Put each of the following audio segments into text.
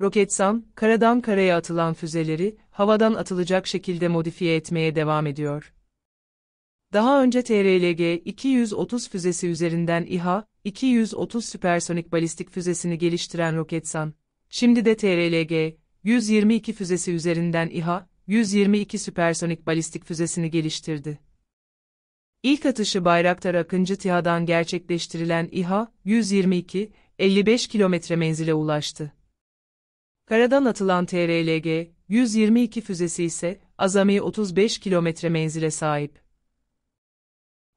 Roketsan, karadan karaya atılan füzeleri, havadan atılacak şekilde modifiye etmeye devam ediyor. Daha önce TRLG-230 füzesi üzerinden İHA, 230 süpersonik balistik füzesini geliştiren Roketsan, şimdi de TRLG-122 füzesi üzerinden İHA, 122 süpersonik balistik füzesini geliştirdi. İlk atışı Bayraktar Akıncı TİHA'dan gerçekleştirilen İHA, 122, 55 kilometre menzile ulaştı. Karadan atılan TRLG, 122 füzesi ise azami 35 kilometre menzile sahip.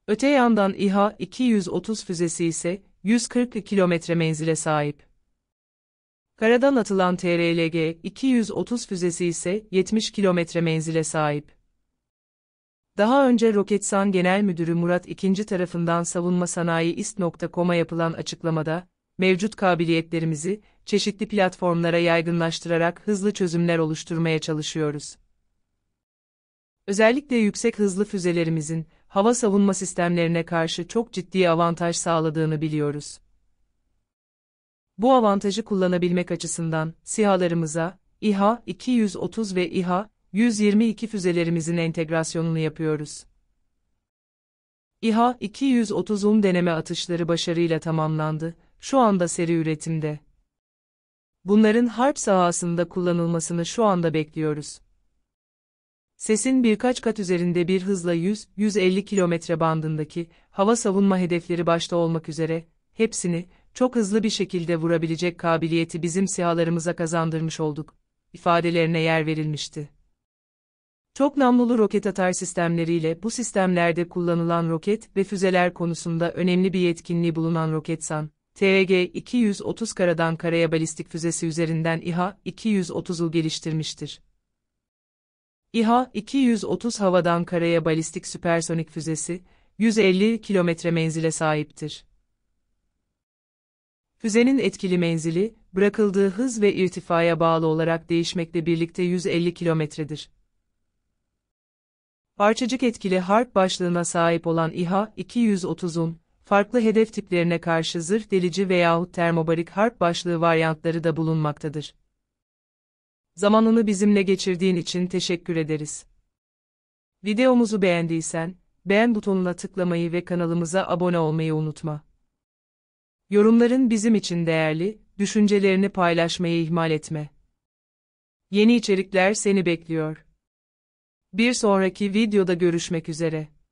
Öte yandan İHA 230 füzesi ise 140 kilometre menzile sahip. Karadan atılan TRLG 230 füzesi ise 70 kilometre menzile sahip. Daha önce Roketsan Genel Müdürü Murat II tarafından savunma sanayi ist.com'a yapılan açıklamada, mevcut kabiliyetlerimizi çeşitli platformlara yaygınlaştırarak hızlı çözümler oluşturmaya çalışıyoruz. Özellikle yüksek hızlı füzelerimizin hava savunma sistemlerine karşı çok ciddi avantaj sağladığını biliyoruz. Bu avantajı kullanabilmek açısından SİHA'larımıza İHA 230 ve İHA 122 füzelerimizin entegrasyonunu yapıyoruz. İHA 230'un deneme atışları başarıyla tamamlandı. Şu anda seri üretimde. Bunların harp sahasında kullanılmasını şu anda bekliyoruz. Sesin birkaç kat üzerinde bir hızla 100-150 kilometre bandındaki hava savunma hedefleri başta olmak üzere hepsini çok hızlı bir şekilde vurabilecek kabiliyeti bizim sihalarımıza kazandırmış olduk ifadelerine yer verilmişti. Çok namlulu roket atar sistemleriyle bu sistemlerde kullanılan roket ve füzeler konusunda önemli bir yetkinliği bulunan roket san. TG 230 karadan karaya balistik füzesi üzerinden İHA 230'u geliştirmiştir. İHA 230 havadan karaya balistik süpersonik füzesi 150 kilometre menzile sahiptir. Füzenin etkili menzili, bırakıldığı hız ve irtifaya bağlı olarak değişmekle birlikte 150 kilometredir. Parçacık etkili harp başlığına sahip olan İHA-230'un, farklı hedef tiplerine karşı zırh delici veyahut termobarik harp başlığı varyantları da bulunmaktadır. Zamanını bizimle geçirdiğin için teşekkür ederiz. Videomuzu beğendiysen, beğen butonuna tıklamayı ve kanalımıza abone olmayı unutma. Yorumların bizim için değerli, düşüncelerini paylaşmayı ihmal etme. Yeni içerikler seni bekliyor. Bir sonraki videoda görüşmek üzere.